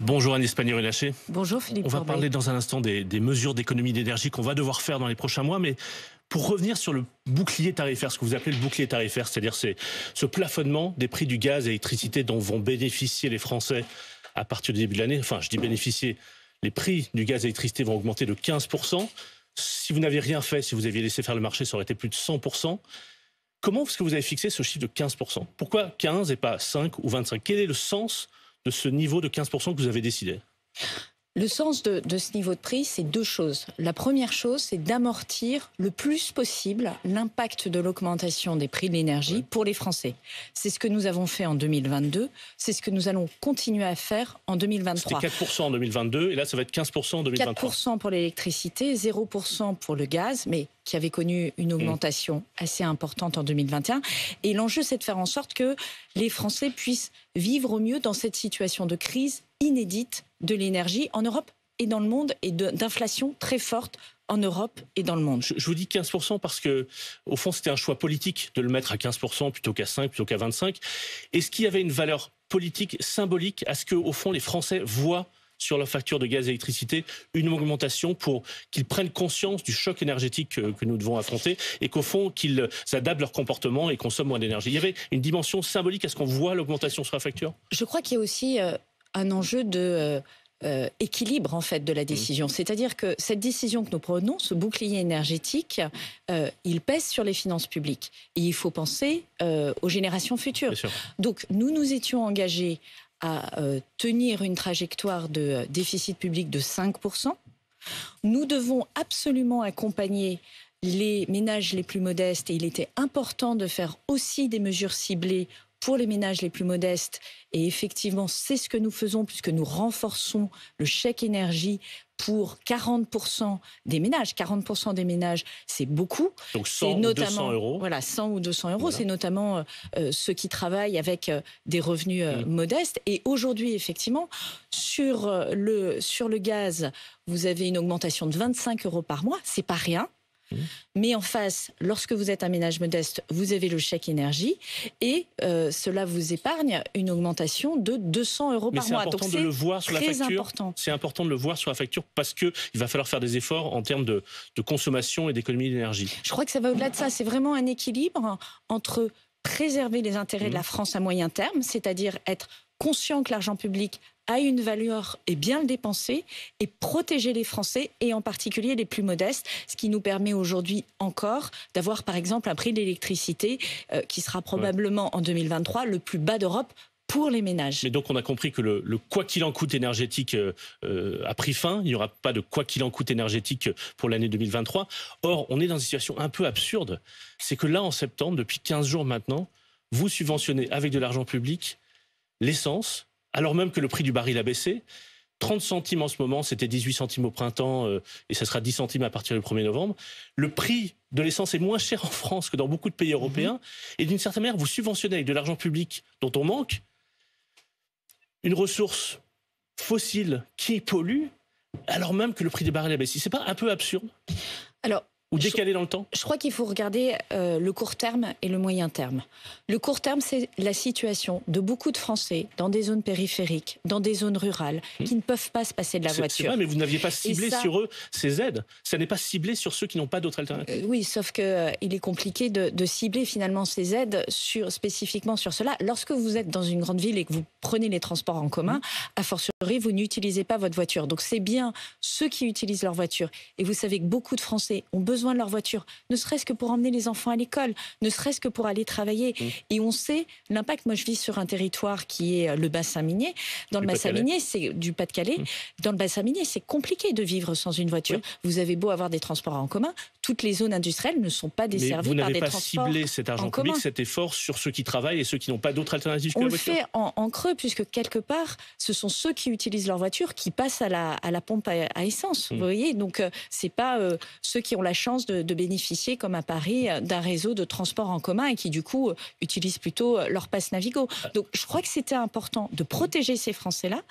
Bonjour Anne Espagnol-Renaché. Bonjour Philippe. On va parler dans un instant des, mesures d'économie d'énergie qu'on va devoir faire dans les prochains mois, mais pour revenir sur le bouclier tarifaire, ce que vous appelez le bouclier tarifaire, c'est-à-dire c'est ce plafonnement des prix du gaz et électricité dont vont bénéficier les Français à partir du début de l'année. Enfin, je dis bénéficier, les prix du gaz et électricité vont augmenter de 15%. Si vous n'aviez rien fait, si vous aviez laissé faire le marché, ça aurait été plus de 100%. Comment est-ce que vous avez fixé ce chiffre de 15% Pourquoi 15 et pas 5 ou 25 Quel est le sens de ce niveau de 15% que vous avez décidé le sens de, ce niveau de prix, c'est deux choses. La première chose, c'est d'amortir le plus possible l'impact de l'augmentation des prix de l'énergie pour les Français. C'est ce que nous avons fait en 2022, c'est ce que nous allons continuer à faire en 2023. C'était 4% en 2022 et là ça va être 15% en 2023. 4% pour l'électricité, 0% pour le gaz, mais qui avait connu une mmh. augmentation assez importante en 2021. Et l'enjeu, c'est de faire en sorte que les Français puissent vivre au mieux dans cette situation de crise inédite de l'énergie en Europe et dans le monde et d'inflation très forte en Europe et dans le monde. Je, vous dis 15% parce que, au fond, c'était un choix politique de le mettre à 15% plutôt qu'à 5, plutôt qu'à 25. Est-ce qu'il y avait une valeur politique, symbolique, à ce que, au fond, les Français voient sur leur facture de gaz et d'électricité une augmentation pour qu'ils prennent conscience du choc énergétique que nous devons affronter et qu'au fond, qu'ils adaptent leur comportement et consomment moins d'énergie. Il y avait une dimension symbolique à ce qu'on voit l'augmentation sur la facture Je crois qu'il y a aussi euh, un enjeu de euh, euh, équilibre en fait de la mm. décision. C'est-à-dire que cette décision que nous prenons, ce bouclier énergétique, euh, il pèse sur les finances publiques. Et il faut penser aux générations futures. Donc nous nous étions engagés à tenir une trajectoire de déficit public de 5%. Nous devons absolument accompagner les ménages les plus modestes et il était important de faire aussi des mesures ciblées pour les ménages les plus modestes. Et effectivement, c'est ce que nous faisons puisque nous renforçons le chèque énergie pour 40% des ménages. 40% des ménages, c'est beaucoup. Donc 100 notamment, ou 200 euros. Voilà, 100 ou 200 euros. C'est notamment euh, euh, ceux qui travaillent avec euh, des revenus mmh. modestes. Et aujourd'hui, effectivement, sur le, sur le gaz, vous avez une augmentation de 25 euros par mois. C'est pas rien. Mmh. Mais en face, lorsque vous êtes un ménage modeste, vous avez le chèque énergie et euh, cela vous épargne une augmentation de 200 euros par mois. C'est important de le voir sur la facture. C'est important de le voir sur la facture parce que il va falloir faire des efforts en termes de, consommation et d'économie d'énergie. Je crois que ça va au-delà de ça. C'est vraiment un équilibre entre préserver les intérêts de la mmh. France à moyen terme, c'est-à-dire être conscient que l'argent public a une valeur et bien le dépenser et protéger les Français et en particulier les plus modestes, ce qui nous permet aujourd'hui encore d'avoir par exemple un prix de l'électricité euh, qui sera probablement en 2023 le plus bas d'Europe pour les ménages. Mais donc on a compris que le, quoi qu'il en coûte énergétique euh, euh, a pris fin. Il n'y aura pas de quoi qu'il en coûte énergétique pour l'année 2023. Or, on est dans une situation un peu absurde. C'est que là, en septembre, depuis 15 jours maintenant, vous subventionnez avec de l'argent public l'essence, alors même que le prix du baril a baissé. 30 centimes en ce moment, c'était 18 centimes au printemps euh, et ça sera 10 centimes à partir du 1er novembre. Le prix de l'essence est moins cher en France que dans beaucoup de pays mhm. européens. Et d'une certaine manière, vous subventionnez avec de l'argent public dont on manque une ressource fossile qui pollue alors même que le prix du baril a baissé. C'est pas un peu absurde alors, ou décalé dans le temps Je crois qu'il faut regarder euh, le court terme et le moyen terme. Le court terme, c'est la situation de beaucoup de Français dans des zones périphériques, dans des zones rurales, hmm. qui ne peuvent pas se passer de la voiture. Vrai, mais vous n'aviez pas ciblé sur eux ces aides. Ça n'est pas ciblé sur ceux qui n'ont pas d'autres alternatives. Euh, oui, sauf qu'il euh, il est compliqué de, cibler finalement ces aides sur, spécifiquement sur cela. Lorsque vous êtes dans une grande ville et que vous prenez les transports en commun, hmm. a à fortiori, vous n'utilisez pas votre voiture. Donc c'est bien ceux qui utilisent leur voiture. Et vous savez que beaucoup de Français ont besoin besoin de leur voiture, ne serait-ce que pour emmener les enfants à l'école, ne serait-ce que pour aller travailler. Mmh. Et on sait l'impact. Moi, je vis sur un territoire qui est euh, le bassin minier. Dans le bassin minier, c'est du Pas-de-Calais. Mmh. Dans le bassin minier, c'est compliqué de vivre sans une voiture. Vous avez beau avoir des transports en commun, toutes les zones industrielles ne sont pas desservies par des transports. Vous n'avez pas ciblé cet argent public, cet effort sur ceux qui travaillent et ceux qui n'ont pas d'autres alternatives que la voiture. On le fait en, creux, puisque quelque part, ce sont ceux qui utilisent leur voiture qui passent à la, pompe à, essence. Vous hmm. voyez, donc euh, c'est pas euh, ceux qui ont la chance de, bénéficier, comme à Paris, euh, d'un réseau de transport en commun et qui du coup utilisent plutôt leur passe Navigo. Ah. Donc je crois que c'était important de protéger ces Français-là,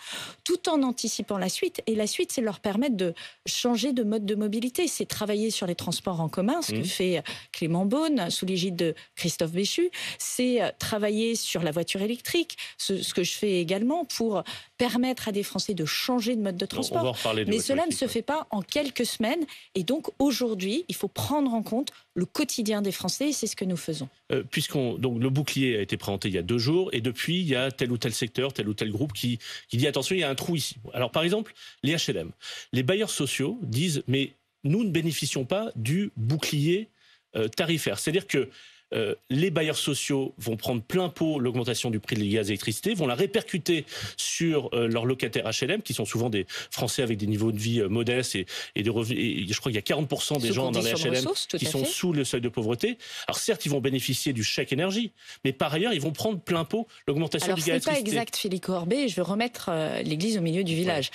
tout en anticipant la suite. Et la suite, c'est leur permettre de changer de mode de mobilité. C'est travailler sur les transports en commun, ce que mmh. fait euh, Clément Beaune sous l'égide de Christophe Béchu, c'est euh, travailler sur la voiture électrique, ce, que je fais également pour euh, permettre à des Français de changer de mode de transport. Mais cela ne se fait pas en quelques semaines. Et donc aujourd'hui, il faut prendre en compte le quotidien des Français et c'est ce que nous faisons. Puisqu'on donc le bouclier a été présenté il y a deux jours et depuis il y a tel ou tel secteur, tel ou tel groupe qui, qui dit attention il y a un trou ici. Alors par exemple les HLM, les bailleurs sociaux disent mais nous ne bénéficions pas du bouclier euh, tarifaire. C'est-à-dire que euh, les bailleurs sociaux vont prendre plein pot l'augmentation du prix de gaz et l'électricité, vont la répercuter sur euh, leurs locataires HLM, qui sont souvent des Français avec des niveaux de vie euh, modestes et, de je crois qu'il y a 40% des gens dans les HLM qui sont sous le seuil de pauvreté. Alors certes, ils vont bénéficier du chèque énergie, mais par ailleurs, ils vont prendre plein pot l'augmentation du gaz et l'électricité. ce n'est pas exact, Philippe Corbet. Je veux remettre l'église au milieu du village.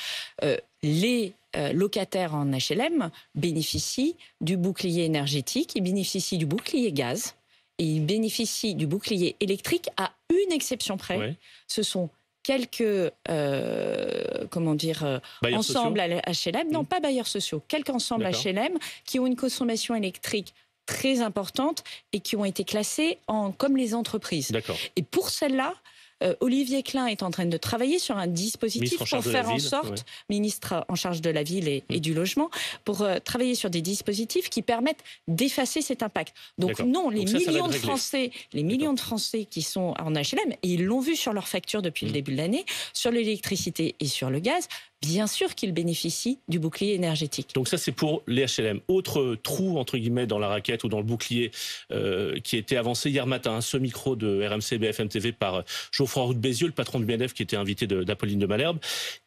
les locataires en HLM bénéficient du bouclier énergétique, ils bénéficient du bouclier gaz et ils bénéficient du bouclier électrique à une exception près. Ce sont quelques euh, comment dire euh, ensembles HLM, non mm. pas bailleurs sociaux, quelques ensembles HLM qui ont une consommation électrique très importante et qui ont été classés en, comme les entreprises. Et pour celles-là, euh, Olivier Klein est en train de travailler sur un dispositif pour faire en sorte, ministre en charge de la ville et, mm. du logement, pour euh, travailler sur des dispositifs qui permettent d'effacer cet impact. Donc non, les millions de Français, les millions de Français qui sont en HLM, et ils l'ont vu sur leur facture depuis le mm. début de l'année, sur l'électricité et sur le gaz, bien sûr qu'ils bénéficient du bouclier énergétique. Donc ça, c'est pour les HLM. Autre trou, entre guillemets, dans la raquette ou dans le bouclier euh, qui était avancé hier matin, hein, ce micro de RMC BFM TV par François Roux de Bézieux, le patron du BNF qui était invité d'Apolline de, Malherbe,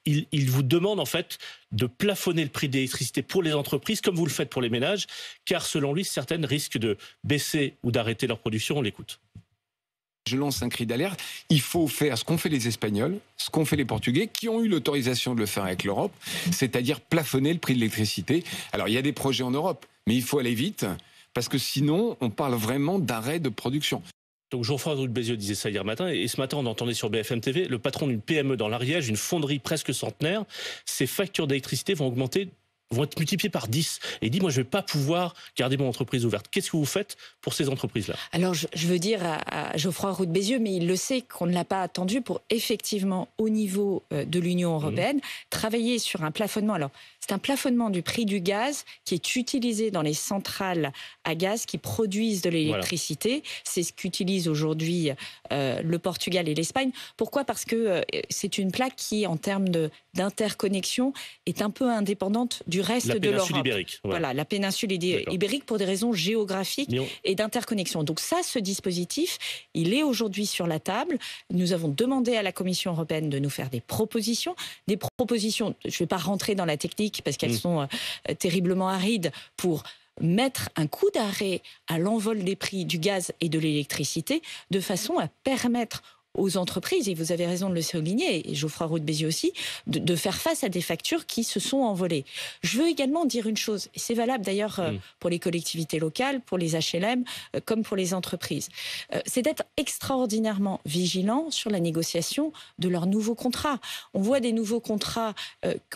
il, vous demande en fait de plafonner le prix de l'électricité pour les entreprises comme vous le faites pour les ménages, car selon lui, certaines risquent de baisser ou d'arrêter leur production. On l'écoute. Je lance un cri d'alerte. Il faut faire ce qu'ont fait les Espagnols, ce qu'ont fait les Portugais, qui ont eu l'autorisation de le faire avec l'Europe, c'est-à-dire plafonner le prix de l'électricité. Alors il y a des projets en Europe, mais il faut aller vite parce que sinon, on parle vraiment d'arrêt de production. Donc Jean-François Bézieux disait ça hier matin, et ce matin on entendait sur BFM TV le patron d'une PME dans l'Ariège, une fonderie presque centenaire, ses factures d'électricité vont augmenter vont être multipliés par 10 et dit moi je vais pas pouvoir garder mon entreprise ouverte. Qu'est-ce que vous faites pour ces entreprises-là Alors je, veux dire à, Geoffroy Roux de Bézieux, mais il le sait qu'on ne l'a pas attendu pour effectivement au niveau euh, de l'Union mhm. européenne travailler sur un plafonnement. Alors c'est un plafonnement du prix du gaz qui est utilisé dans les centrales à gaz qui produisent de l'électricité. C'est ce qu'utilisent aujourd'hui euh, le Portugal et l'Espagne. Pourquoi Parce que euh, c'est une plaque qui en termes d'interconnexion est un peu indépendante du du reste de l'Europe. Ibérique. Voilà, la péninsule ibérique pour des raisons géographiques et d'interconnexion. Donc ça, ce dispositif, il est aujourd'hui sur la table. Nous avons demandé à la Commission européenne de nous faire des propositions, des propositions. Je ne vais pas rentrer dans la technique parce qu'elles hmm. sont euh, terriblement arides pour mettre un coup d'arrêt à l'envol des prix du gaz et de l'électricité de façon à permettre aux entreprises, et vous avez raison de le souligner, et Geoffroy Roux de Béziers aussi, de, faire face à des factures qui se sont envolées. Je veux également dire une chose, et c'est valable d'ailleurs euh, mm. pour les collectivités locales, pour les HLM, euh, comme pour les entreprises, euh, c'est d'être extraordinairement vigilant sur la négociation de leurs nouveaux contrats. On voit des nouveaux contrats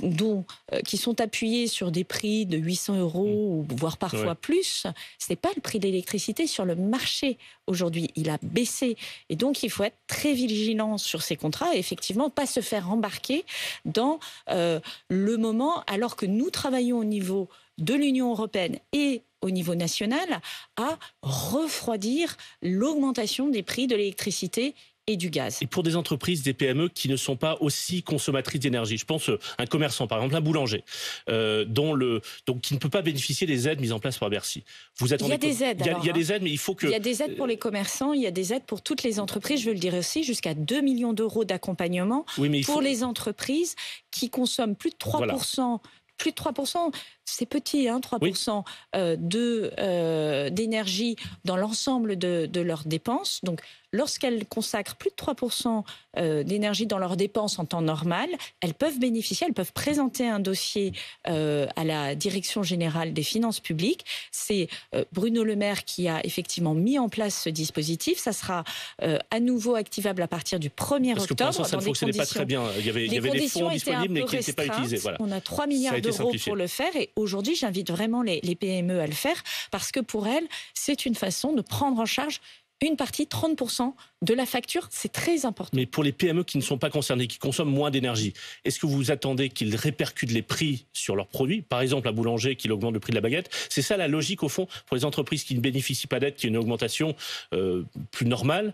dont, qui sont appuyés sur des prix de 800 euros, mm. voire parfois plus. Ce n'est pas le prix de l'électricité sur le marché aujourd'hui. Il a baissé. Et donc, il faut être très vigilance sur ces contrats et effectivement pas se faire embarquer dans euh, le moment alors que nous travaillons au niveau de l'Union européenne et au niveau national à refroidir l'augmentation des prix de l'électricité du gaz. Et pour des entreprises, des PME qui ne sont pas aussi consommatrices d'énergie, je pense euh, un commerçant, par exemple un boulanger, euh, dont le, donc, qui ne peut pas bénéficier des aides mises en place par Bercy. Vous il y a des aides. Il y a, hein. des aides, mais il faut que... Il y a des aides pour les euh, commerçants, il y a des aides pour toutes les entreprises, je veux le dire aussi, jusqu'à 2 millions d'euros d'accompagnement pour les entreprises qui consomment plus de 3%. plus de 3% c'est petit, 3% hein, euh, de, euh, d'énergie dans l'ensemble de, leurs dépenses. Donc, lorsqu'elles consacrent plus de 3% euh, d'énergie dans leurs dépenses en temps normal, elles peuvent bénéficier, elles peuvent présenter un dossier à la Direction générale des finances publiques. C'est Bruno Le Maire qui a effectivement mis en place ce dispositif. Ça sera à nouveau activable à partir du 1er octobre. Parce que ça ne fonctionnait pas très bien. Il y avait, des fonds disponibles mais qui n'étaient pas utilisés. On a 3 milliards d'euros pour le faire aujourd'hui, j'invite vraiment les, PME à le faire parce que pour elles, c'est une façon de prendre en charge une partie, 30% de la facture. C'est très important. Mais pour les PME qui ne sont pas concernées, qui consomment moins d'énergie, est-ce que vous attendez qu'ils répercutent les prix sur leurs produits Par exemple, un boulanger qui augmente le prix de la baguette. C'est ça la logique, au fond, pour les entreprises qui ne bénéficient pas d'aide, qui ont une augmentation euh, plus normale.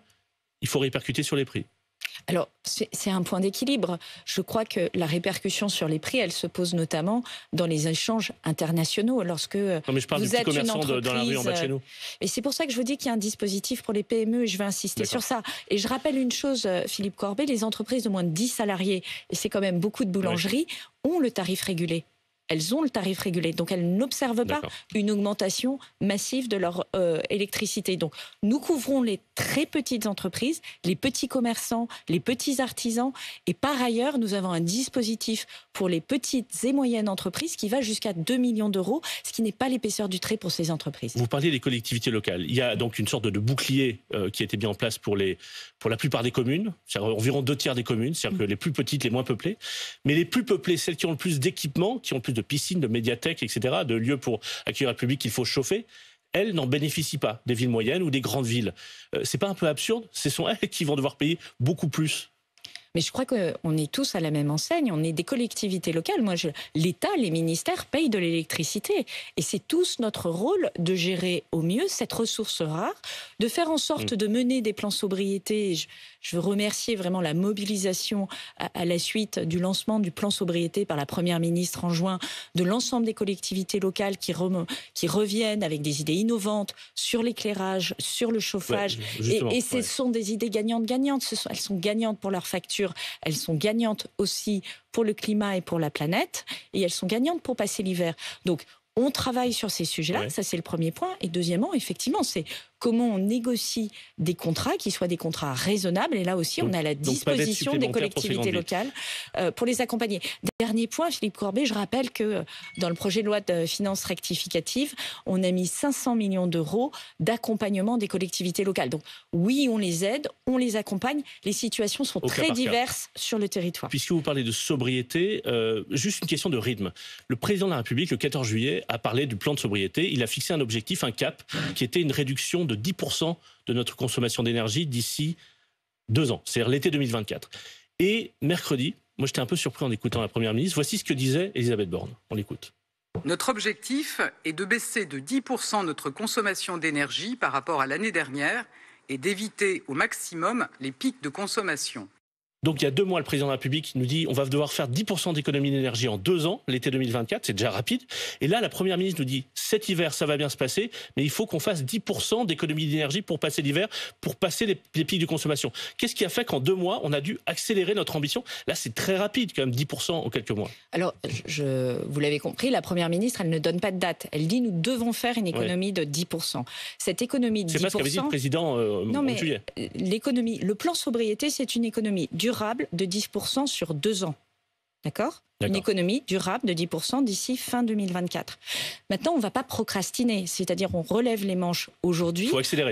Il faut répercuter sur les prix. Alors, c'est un point d'équilibre. Je crois que la répercussion sur les prix, elle se pose notamment dans les échanges internationaux. Lorsque euh, je vous êtes dans la rue en chez nous. Euh, et c'est pour ça que je vous dis qu'il y a un dispositif pour les PME et je vais insister sur ça. Et je rappelle une chose, euh, Philippe Corbet, les entreprises de moins de 10 salariés, et c'est quand même beaucoup de boulangeries, ont le tarif régulé elles ont le tarif régulé. Donc elles n'observent pas une augmentation massive de leur euh, électricité. Donc nous couvrons les très petites entreprises, les petits commerçants, les petits artisans. Et par ailleurs, nous avons un dispositif pour les petites et moyennes entreprises qui va jusqu'à 2 millions d'euros, ce qui n'est pas l'épaisseur du trait pour ces entreprises. Vous parliez des collectivités locales. Il y a donc une sorte de bouclier euh, qui a été mis en place pour, les, pour la plupart des communes, c'est-à-dire environ deux tiers des communes, c'est-à-dire mm. les plus petites, les moins peuplées. Mais les plus peuplées, celles qui ont le plus d'équipements, qui ont le plus de piscines, de médiathèques, etc., de lieux pour accueillir un public qu'il faut chauffer, elles n'en bénéficient pas, des villes moyennes ou des grandes villes. Euh, c'est pas un peu absurde Ce sont elles qui vont devoir payer beaucoup plus. Mais je crois qu'on est tous à la même enseigne, on est des collectivités locales. Moi, l'État, les ministères payent de l'électricité. Et c'est tous notre rôle de gérer au mieux cette ressource rare, de faire en sorte mm. de mener des plans sobriété. Je veux remercier vraiment la mobilisation à, la suite du lancement du plan sobriété par la Première ministre en juin de l'ensemble des collectivités locales qui, reviennent avec des idées innovantes sur l'éclairage, sur le chauffage. et, ce sont des idées gagnantes-gagnantes. Elles sont gagnantes pour leur factures, elles sont gagnantes aussi pour le climat et pour la planète, et elles sont gagnantes pour passer l'hiver. Donc, on travaille sur ces sujets-là, ça c'est le premier point. Et deuxièmement, effectivement, c'est comment on négocie des contrats qui soient des contrats raisonnables. Et là aussi, on a la disposition des collectivités locales euh, pour les accompagner. Dernier point, Philippe courbet je rappelle que euh, dans le projet de loi de finances rectificative, on a mis 500 millions d'euros d'accompagnement des collectivités locales. Donc oui, on les aide, on les accompagne. Les situations sont très diverses sur le territoire. Puisque vous parlez de sobriété, euh, juste une question de rythme. Le président de la République, le 14 juillet, a parlé du plan de sobriété. Il a fixé un objectif, un cap, qui était une réduction de 10% de notre consommation d'énergie d'ici deux ans, c'est-à-dire l'été 2024. Et mercredi, moi j'étais un peu surpris en écoutant la Première ministre, voici ce que disait Elisabeth Borne. On l'écoute. Notre objectif est de baisser de 10% notre consommation d'énergie par rapport à l'année dernière et d'éviter au maximum les pics de consommation. Donc il y a deux mois, le président de la République nous dit on va devoir faire 10% d'économie d'énergie en deux ans, l'été 2024, c'est déjà rapide. Et là, la Première ministre nous dit cet hiver, ça va bien se passer, mais il faut qu'on fasse 10% d'économie d'énergie pour passer l'hiver, pour passer les, pics de consommation. Qu'est-ce qui a fait qu'en deux mois, on a dû accélérer notre ambition Là, c'est très rapide, quand même, 10% en quelques mois. Alors, vous l'avez compris, la Première ministre, elle ne donne pas de date. Elle dit nous devons faire une économie de 10%. Cette économie de 10%. C'est pas ce qu'avait dit le président euh, non, euh, L'économie, le plan sobriété, c'est une économie durable de 10% sur deux ans. D'accord Une économie durable de 10% d'ici fin 2024. Maintenant, on ne va pas procrastiner, c'est-à-dire on relève les manches aujourd'hui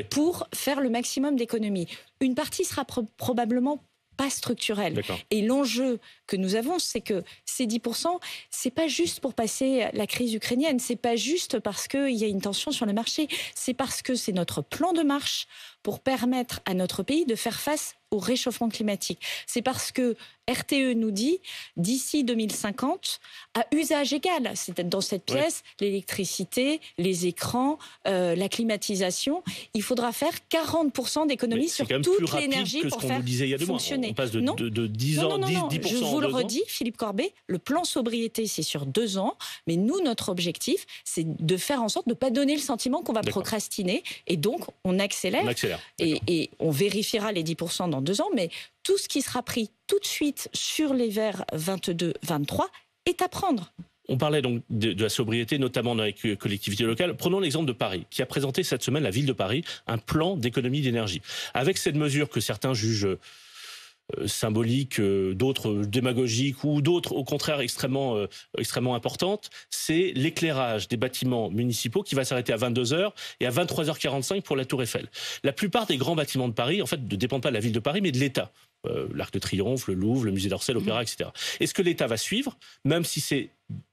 pour faire le maximum d'économies. Une partie sera probablement pas structurelle. Et l'enjeu que nous avons, c'est que ces 10%, c'est pas juste pour passer la crise ukrainienne, c'est pas juste parce qu'il y a une tension sur le marché, c'est parce que c'est notre plan de marche pour permettre à notre pays de faire face au réchauffement climatique. C'est parce que RTE nous dit d'ici 2050 à usage égal. C'est-à-dire dans cette pièce, l'électricité, les écrans, euh, la climatisation, il faudra faire 40% d'économie sur toute l'énergie pour faire disait il y a deux Mois. On passe de, de, 10 ans, non, 10, Je vous le redis, Philippe Corbet, le plan sobriété, c'est sur deux ans, mais nous, notre objectif, c'est de faire en sorte de ne pas donner le sentiment qu'on va procrastiner, et donc on accélère. On accélère. Et, et on vérifiera les 10% dans deux ans, mais tout ce qui sera pris tout de suite sur les vers 22-23 est à prendre. On parlait donc de, la sobriété, notamment dans les collectivités locales. Prenons l'exemple de Paris, qui a présenté cette semaine, la ville de Paris, un plan d'économie d'énergie. Avec cette mesure que certains jugent euh, symbolique, euh, d'autres démagogiques ou d'autres au contraire extrêmement, euh, extrêmement importantes, c'est l'éclairage des bâtiments municipaux qui va s'arrêter à 22h et à 23h45 pour la Tour Eiffel. La plupart des grands bâtiments de Paris, en fait, ne dépendent pas de la ville de Paris, mais de l'État. Euh, l'Arc de Triomphe, le Louvre, le Musée d'Orsay, l'Opéra, mmh. etc. Est-ce que l'État va suivre, même si c'est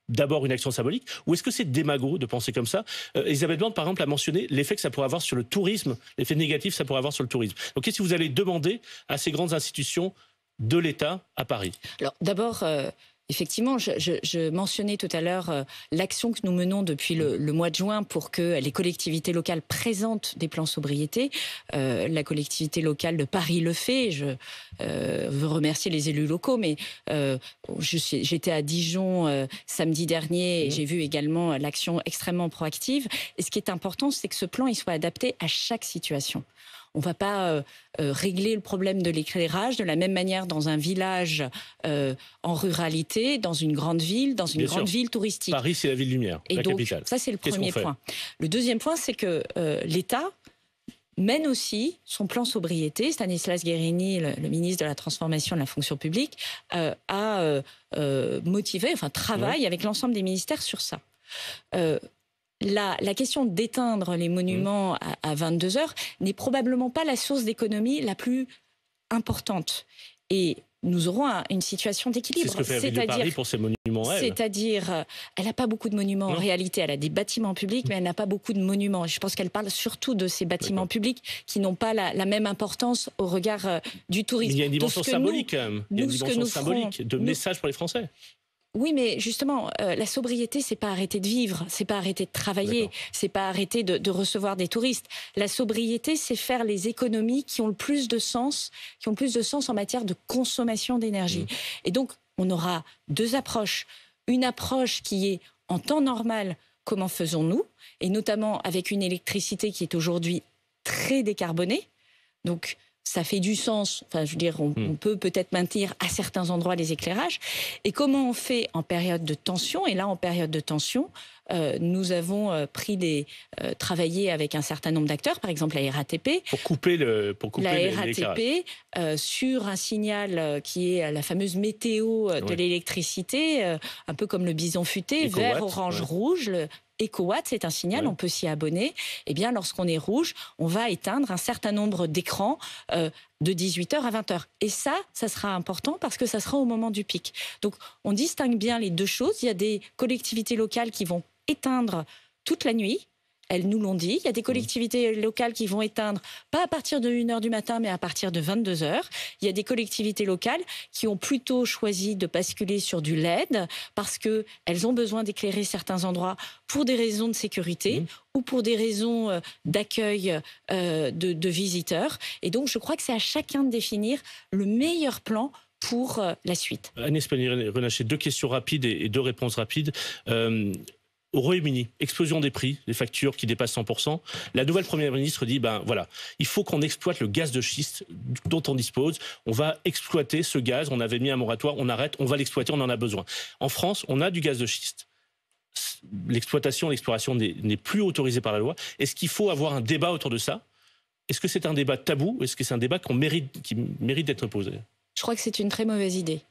d'abord une action symbolique, ou est-ce que c'est démago de penser comme ça euh, Elisabeth Borne, par exemple, a mentionné l'effet que ça pourrait avoir sur le tourisme, l'effet négatif que ça pourrait avoir sur le tourisme. Donc qu'est-ce que vous allez demander à ces grandes institutions de l'État à Paris Alors d'abord, euh, Effectivement, je, mentionnais tout à l'heure euh, l'action que nous menons depuis le, mois de juin pour que les collectivités locales présentent des plans sobriété. Euh, la collectivité locale de Paris le fait. Je euh, veux remercier les élus locaux, mais j'étais à Dijon samedi dernier et mmh. j'ai vu également l'action extrêmement proactive. Et ce qui est important, c'est que ce plan il soit adapté à chaque situation. On ne va pas euh, euh, régler le problème de l'éclairage de la même manière dans un village euh, en ruralité, dans une grande ville, dans une grande ville touristique. Paris, c'est la ville lumière, Et la capitale. Ça, c'est le premier point. Le deuxième point, c'est que l'État mène aussi son plan sobriété. Stanislas Guérini, le, ministre de la Transformation de la Fonction publique, a motivé, enfin travaille avec l'ensemble des ministères sur ça la, question d'éteindre les monuments mmh. à, 22 heures n'est probablement pas la source d'économie la plus importante. Et nous aurons une situation d'équilibre. C'est ce à dire pour ces monuments. C'est-à-dire, euh, elle n'a pas beaucoup de monuments en réalité. Elle a des bâtiments publics, mais elle n'a pas beaucoup de monuments. Je pense qu'elle parle surtout de ces bâtiments publics qui n'ont pas la, même importance au regard euh, du tourisme. il y a une dimension symbolique, de message pour les Français. Oui, mais justement, euh, la sobriété, c'est pas arrêter de vivre, c'est pas arrêter de travailler, c'est pas arrêter de, recevoir des touristes. La sobriété, c'est faire les économies qui ont le plus de sens, qui ont plus de sens en matière de consommation d'énergie. Mmh. Et donc, on aura deux approches. Une approche qui est en temps normal, comment faisons-nous, et notamment avec une électricité qui est aujourd'hui très décarbonée. Donc, ça fait du sens. Enfin, je veux dire, hmm. on, peut peut-être maintenir à certains endroits les éclairages. Et comment on fait en période de tension Et là, en période de tension, euh, nous avons euh, pris des, euh, travaillé avec un certain nombre d'acteurs, par exemple la RATP. Pour couper le, pour la RATP sur un signal qui est la fameuse météo de l'électricité, un peu comme le bison futé, vert, orange, rouge. Le, EcoWatt, c'est un signal, on peut s'y abonner. Eh bien, lorsqu'on est rouge, on va éteindre un certain nombre d'écrans euh, de 18h à 20h. Et ça, ça sera important parce que ça sera au moment du pic. Donc, on distingue bien les deux choses. Il y a des collectivités locales qui vont éteindre toute la nuit elles nous l'ont dit. Il y a des collectivités locales qui vont éteindre, pas à partir de 1h du matin, mais à partir de 22h. Il y a des collectivités locales qui ont plutôt choisi de basculer sur du LED parce qu'elles ont besoin d'éclairer certains endroits pour des raisons de sécurité mmh. ou pour des raisons euh, d'accueil euh, de, visiteurs. Et donc, je crois que c'est à chacun de définir le meilleur plan pour euh, la suite. Anne espagne Renaché, deux questions rapides et deux réponses rapides au Royaume-Uni, explosion des prix, des factures qui dépassent 100%. La nouvelle première ministre dit ben voilà, il faut qu'on exploite le gaz de schiste dont on dispose. On va exploiter ce gaz. On avait mis un moratoire, on arrête, on va l'exploiter, on en a besoin. En France, on a du gaz de schiste l'exploitation, l'exploration n'est plus autorisée par la loi. Est-ce qu'il faut avoir un débat autour de ça Est-ce que c'est un débat tabou Est-ce que c'est un débat qu'on mérite, qui mérite d'être posé Je crois que c'est une très mauvaise idée.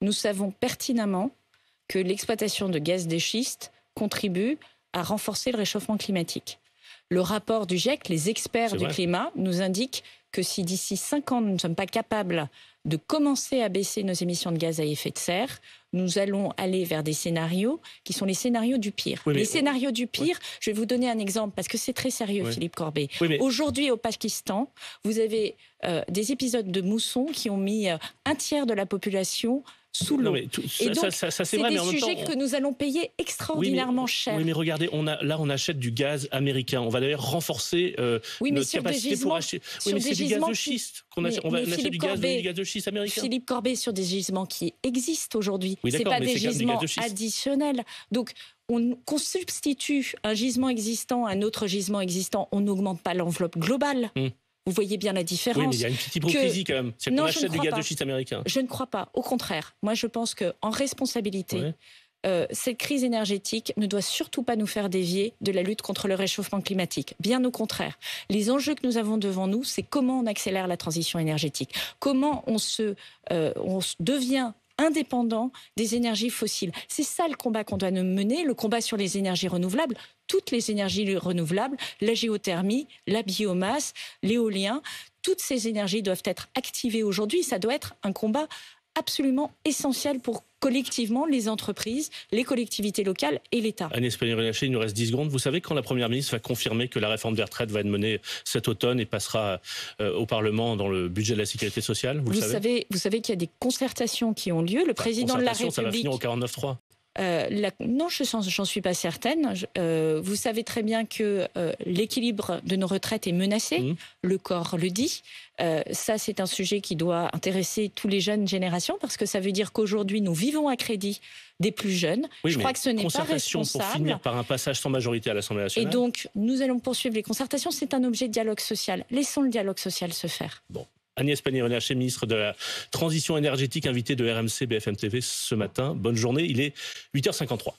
Nous savons pertinemment que l'exploitation de gaz de schiste contribue à renforcer le réchauffement climatique. Le rapport du GIEC, les experts du climat, nous indique que si d'ici 5 ans, nous ne sommes pas capables de commencer à baisser nos émissions de gaz à effet de serre, nous allons aller vers des scénarios qui sont les scénarios du pire. les scénarios du pire, je vais vous donner un exemple parce que c'est très sérieux, Philippe Corbet. Aujourd'hui, au Pakistan, vous avez euh, des épisodes de mousson qui ont mis euh, un tiers de la population sous l'eau. Et donc, c'est des sujets que nous allons payer extraordinairement cher. Oui, mais regardez, on a, là, on achète du gaz américain. On va d'ailleurs renforcer euh, oui, notre capacité pour acheter. Oui, mais c'est du gaz de schiste qu'on on va acheter du gaz, de schiste américain. Philippe Corbet, sur des gisements qui existent aujourd'hui. Oui, c'est pas des gisements additionnels. Donc, qu'on substitue un gisement existant à un autre gisement existant, on n'augmente pas l'enveloppe globale. Hum. Vous voyez bien la différence. Oui, mais il y a une petite hypocrisie quand même. C'est qu'on achète Je ne crois pas. Au contraire, moi je pense qu'en responsabilité, euh, cette crise énergétique ne doit surtout pas nous faire dévier de la lutte contre le réchauffement climatique. Bien au contraire. Les enjeux que nous avons devant nous, c'est comment on accélère la transition énergétique, comment on, se, euh, on devient indépendant des énergies fossiles. C'est ça le combat qu'on doit mener, le combat sur les énergies renouvelables, toutes les énergies renouvelables, la géothermie, la biomasse, l'éolien, toutes ces énergies doivent être activées aujourd'hui. Ça doit être un combat absolument essentiel pour collectivement les entreprises, les collectivités locales et l'État. Anne Anne-Espagne Renaché, il nous reste 10 secondes. Vous savez quand la Première ministre va confirmer que la réforme des retraites va être menée cet automne et passera euh, au Parlement dans le budget de la sécurité sociale Vous, savez, Vous savez qu'il y a des concertations qui ont lieu. Le président de la République. Ça va finir au 49.3. Euh, non, je n'en suis pas certaine. Euh, vous savez très bien que euh, l'équilibre de nos retraites est menacé. Mmh. Le corps le dit. ça, c'est un sujet qui doit intéresser toutes les jeunes générations parce que ça veut dire qu'aujourd'hui, nous vivons à crédit des plus jeunes. je crois que ce n'est pas responsable. pour finir par un passage sans majorité à l'Assemblée nationale. Et donc, nous allons poursuivre les concertations. C'est un objet de dialogue social. Laissons le dialogue social se faire. Bon. Agnès Pannier-Runacher, ministre de la Transition énergétique, invitée de RMC BFM TV ce matin. Bonne journée, il est 8h53.